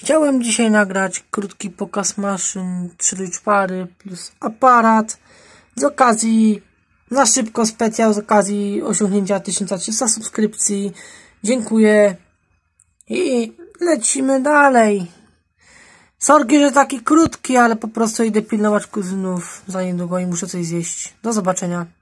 Chciałem dzisiaj nagrać krótki pokaz maszyn 3 4 plus aparat z okazji na szybko specjal z okazji osiągnięcia 1300 subskrypcji. Dziękuję i lecimy dalej. Sorki, że taki krótki, ale po prostu idę pilnować kuzynów za niedługo i muszę coś zjeść. Do zobaczenia.